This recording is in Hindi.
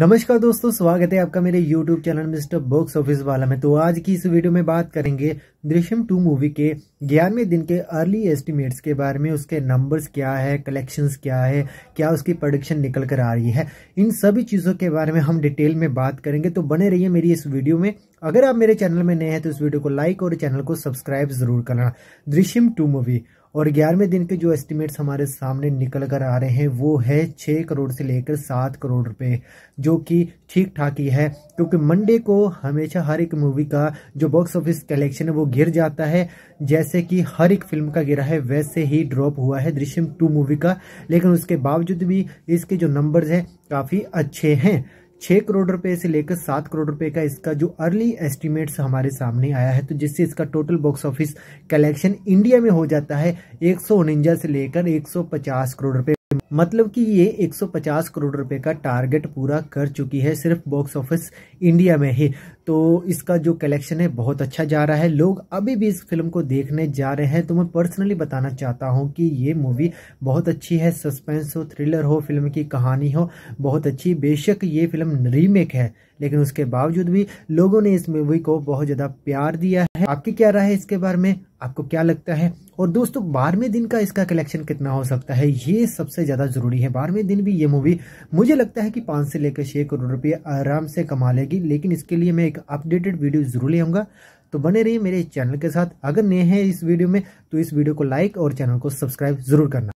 नमस्कार दोस्तों स्वागत है आपका मेरे YouTube channel mister box office वाला में तो आज की इस वीडियो में बात करेंगे दृश्यम टू मूवी के ग्यारहवें दिन के अर्ली एस्टिमेट्स के बारे में उसके नंबर्स क्या है कलेक्शंस क्या है क्या उसकी प्रोडक्शन निकल कर आ रही है इन सभी चीज़ों के बारे में हम डिटेल में बात करेंगे तो बने रहिए मेरी इस वीडियो में अगर आप मेरे चैनल में नए हैं तो इस वीडियो को लाइक और चैनल को सब्सक्राइब जरूर करना दृश्यम टू मूवी और ग्यारहवें दिन के जो एस्टिमेट्स हमारे सामने निकल कर आ रहे हैं वो है छः करोड़ से लेकर सात करोड़ रुपए जो कि ठीक ठाक ही है क्योंकि मंडे को हमेशा हर एक मूवी का जो बॉक्स ऑफिस कलेक्शन है वो गिर जाता है जैसे कि हर एक फिल्म का गिरा है वैसे ही ड्रॉप हुआ है दृश्यम टू मूवी का लेकिन उसके बावजूद भी इसके जो नंबर्स हैं काफ़ी अच्छे हैं छह करोड़ रुपए से लेकर सात करोड़ रुपए का इसका जो अर्ली एस्टिमेट्स हमारे सामने आया है तो जिससे इसका total box office collection India में हो जाता है एक से लेकर एक करोड़ रुपए मतलब कि ये 150 करोड़ रुपए का टारगेट पूरा कर चुकी है सिर्फ बॉक्स ऑफिस इंडिया में ही तो इसका जो कलेक्शन है बहुत अच्छा जा रहा है लोग अभी भी इस फिल्म को देखने जा रहे हैं तो मैं पर्सनली बताना चाहता हूँ कि ये मूवी बहुत अच्छी है सस्पेंस हो थ्रिलर हो फिल्म की कहानी हो बहुत अच्छी बेशक ये फिल्म रीमेक है लेकिन उसके बावजूद भी लोगों ने इस मूवी को बहुत ज़्यादा प्यार दिया है आपकी क्या राय है इसके बारे में आपको क्या लगता है और दोस्तों बारहवें दिन का इसका कलेक्शन कितना हो सकता है ये सबसे ज़्यादा ज़रूरी है बारहवें दिन भी ये मूवी मुझे लगता है कि पाँच से लेकर छः करोड़ रुपये आराम से कमा लेगी लेकिन इसके लिए मैं एक अपडेटेड वीडियो जरूर ले आऊँगा तो बने रहिए मेरे चैनल के साथ अगर नए हैं इस वीडियो में तो इस वीडियो को लाइक और चैनल को सब्सक्राइब जरूर करना